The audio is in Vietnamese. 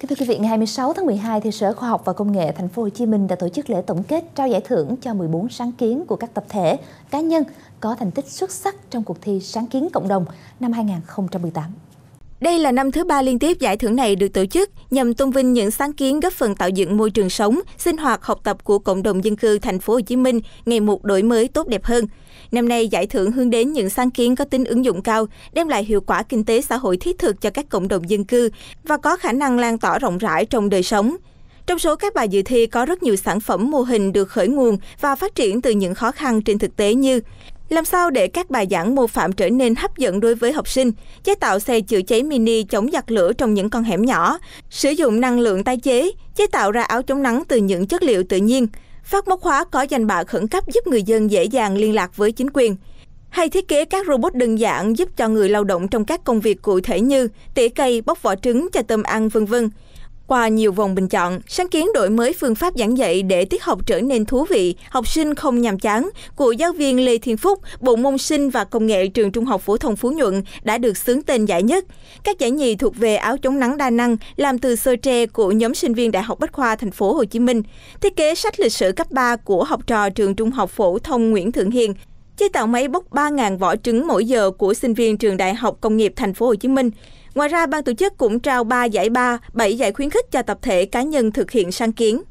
Thưa quý vị, ngày 26 tháng 12 thì Sở Khoa học và Công nghệ Thành phố Hồ Chí Minh đã tổ chức lễ tổng kết trao giải thưởng cho 14 sáng kiến của các tập thể, cá nhân có thành tích xuất sắc trong cuộc thi Sáng kiến cộng đồng năm 2018. Đây là năm thứ ba liên tiếp giải thưởng này được tổ chức nhằm tôn vinh những sáng kiến góp phần tạo dựng môi trường sống, sinh hoạt, học tập của cộng đồng dân cư thành phố Hồ Chí Minh ngày một đổi mới tốt đẹp hơn. Năm nay giải thưởng hướng đến những sáng kiến có tính ứng dụng cao, đem lại hiệu quả kinh tế xã hội thiết thực cho các cộng đồng dân cư và có khả năng lan tỏa rộng rãi trong đời sống. Trong số các bài dự thi có rất nhiều sản phẩm mô hình được khởi nguồn và phát triển từ những khó khăn trên thực tế như làm sao để các bài giảng mô phạm trở nên hấp dẫn đối với học sinh, chế tạo xe chữa cháy mini chống giặc lửa trong những con hẻm nhỏ, sử dụng năng lượng tái chế, chế tạo ra áo chống nắng từ những chất liệu tự nhiên, phát móc khóa có danh bạ khẩn cấp giúp người dân dễ dàng liên lạc với chính quyền. Hay thiết kế các robot đơn giản giúp cho người lao động trong các công việc cụ thể như tỉa cây, bóc vỏ trứng cho tôm ăn, vân vân. Qua nhiều vòng bình chọn, sáng kiến đổi mới phương pháp giảng dạy để tiết học trở nên thú vị, học sinh không nhàm chán của giáo viên Lê Thiên Phúc, Bộ môn sinh và công nghệ trường Trung học phổ thông Phú Nhuận đã được xướng tên giải nhất. Các giải nhì thuộc về áo chống nắng đa năng làm từ sơ tre của nhóm sinh viên Đại học Bách khoa thành phố Hồ Chí Minh, thiết kế sách lịch sử cấp 3 của học trò trường Trung học phổ thông Nguyễn Thượng Hiền chế tạo máy bốc 3.000 vỏ trứng mỗi giờ của sinh viên trường Đại học Công nghiệp Thành phố Hồ Chí Minh. Ngoài ra, ban tổ chức cũng trao 3 giải ba, 7 giải khuyến khích cho tập thể cá nhân thực hiện sáng kiến.